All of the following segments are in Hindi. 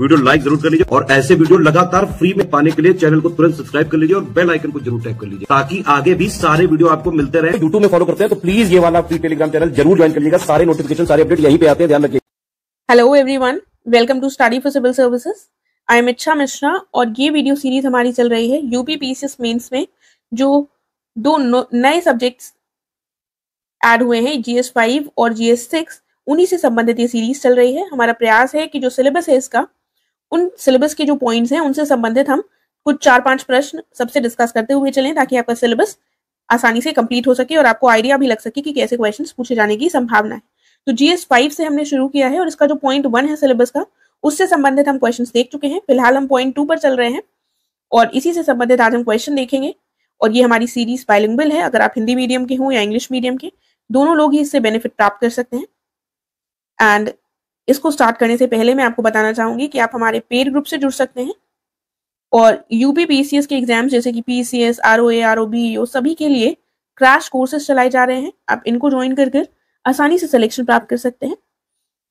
वीडियो लाइक जरूर कर लीजिए और ऐसे वीडियो लगातार फ्री में पाने के लिए चैनल को तुरंत सब्सक्राइब कर लीजिए और बेल आइकन को जरूर टैप कर लीजिए ताकि आगे भी सारे वीडियो आपको मिलते रहे यूट्यूब में फॉलो करते हैं तो प्लीज ये वाला फ्री टेलीग्राम चैनल जरूर ज्वाइन कर लीजिएगा सारे नोटिफिकेशन सारे अपडेट यहीं पे आते हैं ध्यान रखिए hello everyone welcome to study for civil services I am Ichha Mishra और ये वीडियो सीरीज हमारी चल रही है यूपी पीसीएस मेन्स में जो दो नए सब्जेक्ट्स ऐड हुए हैं जीएस फाइव और जीएस सिक्स उन्हीं से संबंधित ये सीरीज चल रही है हमारा प्रयास है कि जो सिलेबस है इसका उन सिलेबस के जो पॉइंट्स हैं उनसे संबंधित हम कुछ चार पांच प्रश्न सबसे डिस्कस करते हुए चलें ताकि आपका सिलेबस आसानी से कंप्लीट हो सके और आपको आइडिया भी लग सके कि कैसे क्वेश्चन पूछे जाने की संभावना है तो जीएस फाइव से हमने शुरू किया है और इसका जो पॉइंट वन है सिलेबस का उससे संबंधित हम क्वेश्चन देख चुके हैं फिलहाल हम पॉइंट टू पर चल रहे हैं और इसी से संबंधित आज हम क्वेश्चन देखेंगे और ये हमारी सीरीज बाइलिंगल है अगर आप हिंदी मीडियम के हों या इंग्लिश मीडियम के दोनों लोग ही इससे बेनिफिट प्राप्त कर सकते हैं एंड इसको स्टार्ट करने से पहले मैं आपको बताना चाहूंगी कि आप हमारे पेड ग्रुप से जुड़ सकते हैं और यूपी पीसीएस के एग्जाम्स जैसे कि PCS R R O O A B O सभी के लिए क्रैश कोर्सेज चलाए जा रहे हैं आप इनको ज्वाइन कर कर आसानी से सिलेक्शन प्राप्त कर सकते हैं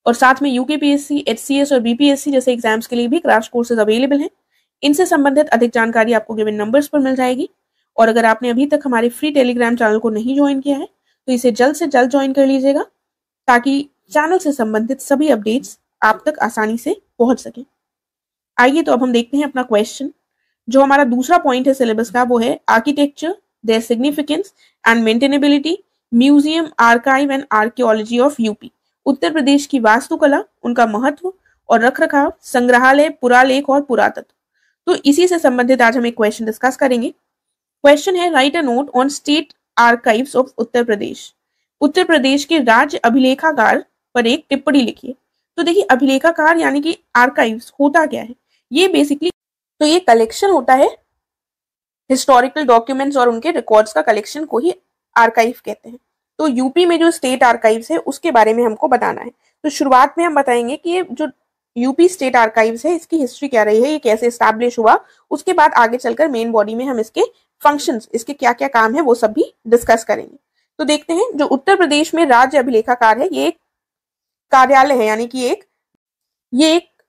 और साथ में UK P H C S और बीपीएससी जैसे एग्जाम्स के लिए भी क्रैश कोर्सेज अवेलेबल हैं इनसे संबंधित अधिक जानकारी आपको गिवन नंबर्स पर मिल जाएगी और अगर आपने अभी तक हमारे फ्री टेलीग्राम चैनल को नहीं ज्वाइन किया है तो इसे जल्द से जल्द ज्वाइन कर लीजिएगा ताकि चैनल से संबंधित सभी अपडेट्स आप तक आसानी से पहुंच सके आइए तो अब हम देखते हैं अपना क्वेश्चन जो हमारा दूसरा पॉइंट है सिलेबस का वो है architecture their significance and maintainability museum archive and archaeology of UP Uttar Pradesh की वास्तुकला उनका महत्व और रखरखाव संग्रहालय पुरालेख और पुरातत्व तो इसी से संबंधित आज हम एक क्वेश्चन डिस्कस करेंगे क्वेश्चन है write a note on state archives of Uttar Pradesh Uttar Pradesh के राज्य अभिलेखागार पर एक टिप्पणी लिखिए तो देखिए अभिलेखाकार यानी कि आर्काइव्स होता क्या है ये बेसिकली तो ये कलेक्शन होता है हिस्टोरिकल डॉक्यूमेंट्स और उनके रिकॉर्ड्स का कलेक्शन को ही आर्काइव कहते हैं तो यूपी में जो स्टेट आर्काइव्स है उसके बारे में हमको बताना है तो शुरुआत में हम बताएंगे कि ये जो यूपी स्टेट आर्काइव्स है इसकी हिस्ट्री क्या रही है ये कैसे स्टैब्लिश हुआ उसके बाद आगे चलकर मेन बॉडी में हम इसके फंक्शन इसके क्या क्या काम है वो सब भी डिस्कस करेंगे तो देखते हैं जो उत्तर प्रदेश में राज्य अभिलेखाकार है ये एक कार्यालय है यानी कि एक ये एक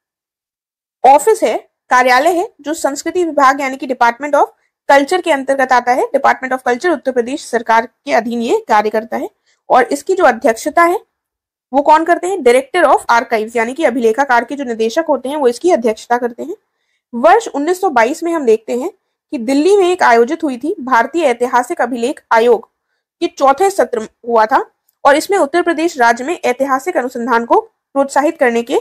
ऑफिस है कार्यालय है जो संस्कृति विभाग यानी कि डिपार्टमेंट ऑफ कल्चर के अंतर्गत आता है department of culture Uttar Pradesh सरकार के अधीन ये कार्य करता है और इसकी जो अध्यक्षता है वो कौन करते हैं डायरेक्टर ऑफ आर्काइव्स यानी कि अभिलेखाकार के जो निदेशक होते हैं वो इसकी अध्यक्षता करते हैं वर्ष 1922 में हम देखते हैं कि दिल्ली में एक आयोजित हुई थी भारतीय ऐतिहासिक अभिलेख आयोग के चौथे सत्र हुआ था और इसमें उत्तर प्रदेश राज्य में ऐतिहासिक अनुसंधान को प्रोत्साहित करने के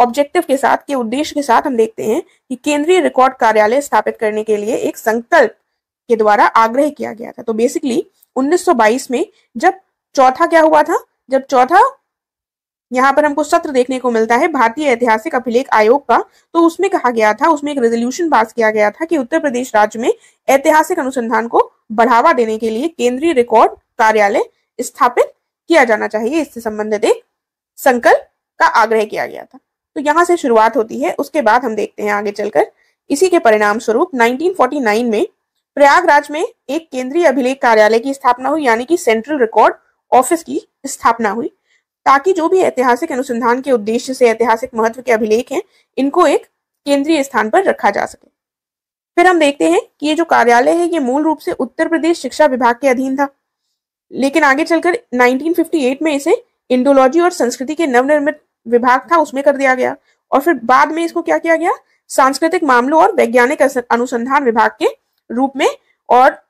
ऑब्जेक्टिव के साथ के उद्देश्य के साथ हम देखते हैं कि केंद्रीय रिकॉर्ड कार्यालय स्थापित करने के लिए एक संकल्प के द्वारा आग्रह किया गया था तो बेसिकली 1922 में जब चौथा क्या हुआ था जब चौथा यहाँ पर हमको सत्र देखने को मिलता है भारतीय ऐतिहासिक अभिलेख आयोग का तो उसमें कहा गया था उसमें एक रेजोल्यूशन पास किया गया था कि उत्तर प्रदेश राज्य में ऐतिहासिक अनुसंधान को बढ़ावा देने के लिए केंद्रीय रिकॉर्ड कार्यालय स्थापित किया जाना चाहिए इससे संबंधित एक संकल्प का आग्रह किया गया था तो यहाँ से शुरुआत होती है उसके बाद हम देखते हैं आगे चलकर इसी के परिणाम स्वरूप 1949 में प्रयागराज में एक केंद्रीय अभिलेख कार्यालय की स्थापना हुई यानी कि सेंट्रल रिकॉर्ड ऑफिस की स्थापना हुई ताकि जो भी ऐतिहासिक अनुसंधान के उद्देश्य से ऐतिहासिक महत्व के अभिलेख हैं इनको एक केंद्रीय स्थान पर रखा जा सके फिर हम देखते हैं कि ये जो कार्यालय है ये मूल रूप से उत्तर प्रदेश शिक्षा विभाग के अधीन था लेकिन आगे चलकर 1958 में इसे इंडोलॉजी और संस्कृति के नवनिर्मित विभाग था उसमें कर दिया गया और फिर बाद में इसको क्या किया गया सांस्कृतिक मामलों और वैज्ञानिक अनुसंधान विभाग के रूप में और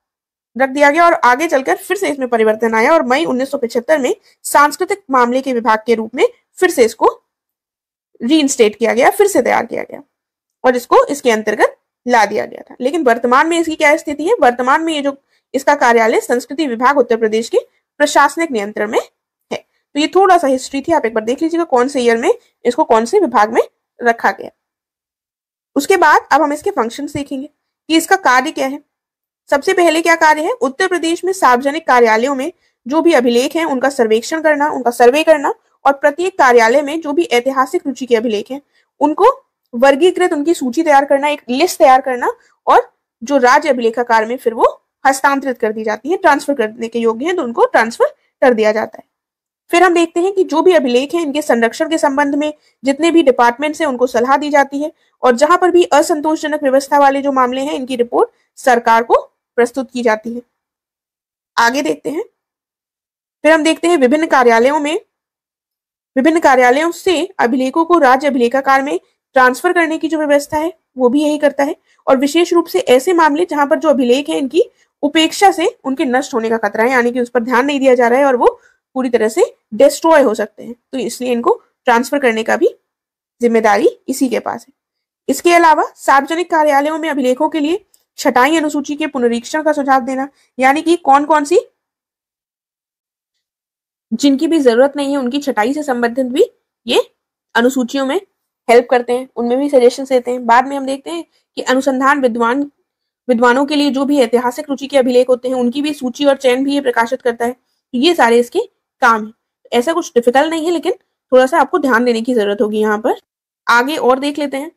रख दिया गया और आगे चलकर फिर से इसमें परिवर्तन आया और मई उन्नीस में सांस्कृतिक मामले के विभाग के रूप में फिर से इसको री किया गया फिर से तैयार किया गया और इसको इसके अंतर्गत ला दिया गया था लेकिन वर्तमान में इसकी क्या स्थिति है वर्तमान में ये जो इसका कार्यालय संस्कृति विभाग उत्तर प्रदेश के प्रशासनिक नियंत्रण में है तो ये थोड़ा सा हिस्ट्री थी आप एक बार देख लीजिएगा कौन से ईयर में इसको कौन से विभाग में रखा गया उसके बाद अब हम इसके फंक्शन देखेंगे कि इसका कार्य क्या है सबसे पहले क्या कार्य है उत्तर प्रदेश में सार्वजनिक कार्यालयों में जो भी अभिलेख हैं उनका सर्वेक्षण करना उनका सर्वे करना और प्रत्येक कार्यालय में जो भी ऐतिहासिक रुचि के अभिलेख हैं उनको वर्गीकृत उनकी सूची तैयार करना एक लिस्ट तैयार करना और जो राज्य अभिलेखाकार में फिर वो हस्तांतरित कर दी जाती है ट्रांसफर करने के योग्य हैं तो उनको ट्रांसफर कर दिया जाता है फिर हम देखते हैं कि जो भी अभिलेख हैं इनके संरक्षण के संबंध में जितने भी डिपार्टमेंट्स हैं उनको सलाह दी जाती है और जहां पर भी असंतोषजनक व्यवस्था वाले जो मामले हैं इनकी रिपोर्ट सरकार को प्रस्तुत की जाती है आगे देखते हैं फिर हम देखते हैं विभिन्न कार्यालयों में विभिन्न कार्यालयों से अभिलेखों को राज्य अभिलेखाकार में ट्रांसफर करने की जो व्यवस्था है वो भी यही करता है और विशेष रूप से ऐसे मामले जहां पर जो अभिलेख है इनकी उपेक्षा से उनके नष्ट होने का खतरा है यानी कि उस पर ध्यान नहीं दिया जा रहा है और वो पूरी तरह से डिस्ट्रॉय हो सकते हैं तो इसलिए इनको ट्रांसफर करने का भी जिम्मेदारी इसी के पास है इसके अलावा सार्वजनिक कार्यालयों में अभिलेखों के लिए छटाई अनुसूची के पुनरीक्षण का सुझाव देना यानी कि कौन कौन सी जिनकी भी जरूरत नहीं है उनकी छटाई से संबंधित भी ये अनुसूचियों में हेल्प करते हैं उनमें भी सजेशन देते हैं बाद में हम देखते हैं कि अनुसंधान विद्वान विद्वानों के लिए जो भी ऐतिहासिक रुचि के अभिलेख होते हैं उनकी भी सूची और चयन भी ये प्रकाशित करता है तो ये सारे इसके काम है तो ऐसा कुछ डिफिकल्ट नहीं है लेकिन थोड़ा सा आपको ध्यान देने की जरूरत होगी यहाँ पर आगे और देख लेते हैं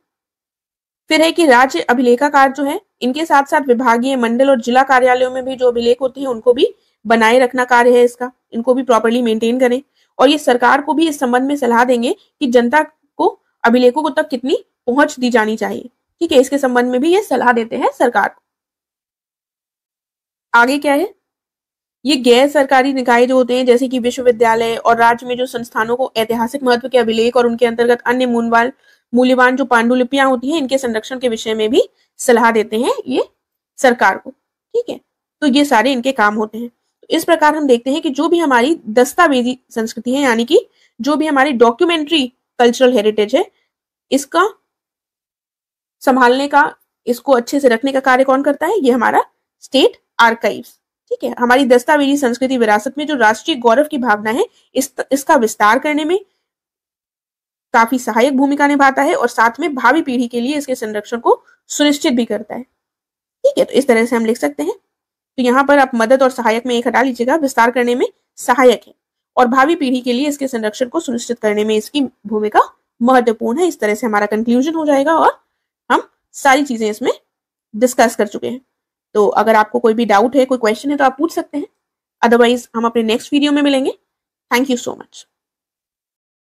फिर है कि राज्य अभिलेखाकार जो है इनके साथ साथ विभागीय मंडल और जिला कार्यालयों में भी जो अभिलेख होते हैं उनको भी बनाए रखना कार्य है इसका इनको भी प्रॉपरली मेंटेन करें और ये सरकार को भी इस संबंध में सलाह देंगे कि जनता को अभिलेखों को तक कितनी पहुंच दी जानी चाहिए ठीक है इसके संबंध में भी ये सलाह देते हैं सरकार को आगे क्या है ये गैर सरकारी निकाय जो होते हैं जैसे कि विश्वविद्यालय और राज्य में जो संस्थानों को ऐतिहासिक महत्व के अभिलेख और उनके अंतर्गत अन्य मूलवान मूल्यवान जो पांडुलिपियां होती हैं इनके संरक्षण के विषय में भी सलाह देते हैं ये सरकार को ठीक है तो ये सारे इनके काम होते हैं इस प्रकार हम देखते हैं कि जो भी हमारी दस्तावेजी संस्कृति है यानी कि जो भी हमारी डॉक्यूमेंट्री कल्चरल हेरिटेज है इसका संभालने का इसको अच्छे से रखने का कार्य कौन करता है ये हमारा स्टेट आर्काइव ठीक है हमारी दस्तावेजी संस्कृति विरासत में जो राष्ट्रीय गौरव की भावना है इस इसका विस्तार करने में काफी सहायक भूमिका निभाता है और साथ में भावी पीढ़ी के लिए इसके संरक्षण को सुनिश्चित भी करता है ठीक है तो इस तरह से हम लिख सकते हैं तो यहाँ पर आप मदद और सहायक में एक हटा लीजिएगा विस्तार करने में सहायक है और भावी पीढ़ी के लिए इसके संरक्षण को सुनिश्चित करने में इसकी भूमिका महत्वपूर्ण है इस तरह से हमारा कंक्लूजन हो जाएगा और हम सारी चीजें इसमें डिस्कस कर चुके हैं तो अगर आपको कोई भी डाउट है कोई क्वेश्चन है तो आप पूछ सकते हैं अदरवाइज हम अपने नेक्स्ट वीडियो में मिलेंगे थैंक यू सो मच